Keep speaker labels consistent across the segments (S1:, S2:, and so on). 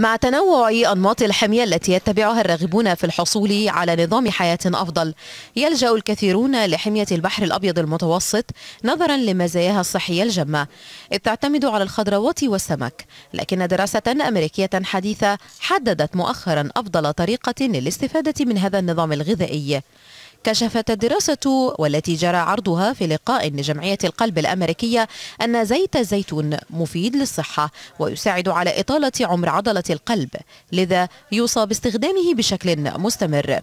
S1: مع تنوع أنماط الحمية التي يتبعها الراغبون في الحصول على نظام حياة أفضل يلجأ الكثيرون لحمية البحر الأبيض المتوسط نظرا لمزاياها الصحية الجمة إذ تعتمد على الخضروات والسمك لكن دراسة أمريكية حديثة حددت مؤخرا أفضل طريقة للاستفادة من هذا النظام الغذائي كشفت الدراسة والتي جرى عرضها في لقاء لجمعية القلب الأمريكية أن زيت الزيتون مفيد للصحة ويساعد على إطالة عمر عضلة القلب لذا يوصى باستخدامه بشكل مستمر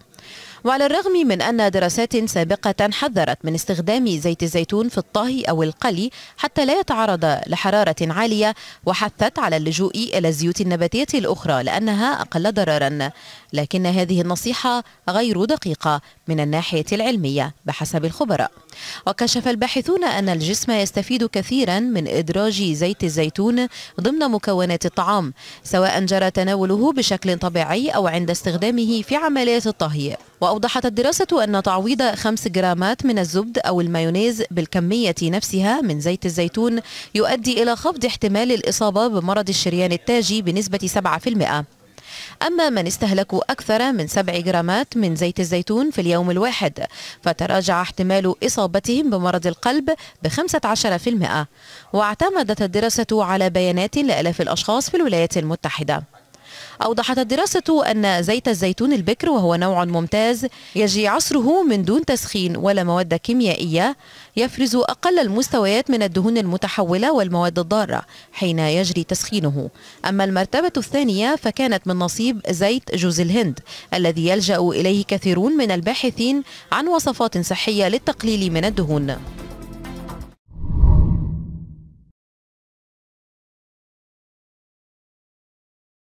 S1: وعلى الرغم من أن دراسات سابقة حذرت من استخدام زيت الزيتون في الطهي أو القلي حتى لا يتعرض لحرارة عالية وحثت على اللجوء إلى الزيوت النباتية الأخرى لأنها أقل ضررا لكن هذه النصيحة غير دقيقة من الناحية العلمية بحسب الخبراء وكشف الباحثون أن الجسم يستفيد كثيرا من إدراج زيت الزيتون ضمن مكونات الطعام سواء جرى تناوله بشكل طبيعي أو عند استخدامه في عمليات الطهي وأوضحت الدراسة أن تعويض 5 جرامات من الزبد أو المايونيز بالكمية نفسها من زيت الزيتون يؤدي إلى خفض احتمال الإصابة بمرض الشريان التاجي بنسبة 7%. أما من استهلكوا أكثر من 7 جرامات من زيت الزيتون في اليوم الواحد فتراجع احتمال إصابتهم بمرض القلب ب 15% واعتمدت الدراسة على بيانات لآلاف الأشخاص في الولايات المتحدة أوضحت الدراسة أن زيت الزيتون البكر وهو نوع ممتاز يجري عصره من دون تسخين ولا مواد كيميائية يفرز أقل المستويات من الدهون المتحولة والمواد الضارة حين يجري تسخينه أما المرتبة الثانية فكانت من نصيب زيت جوز الهند الذي يلجأ إليه كثيرون من الباحثين عن وصفات صحية للتقليل من الدهون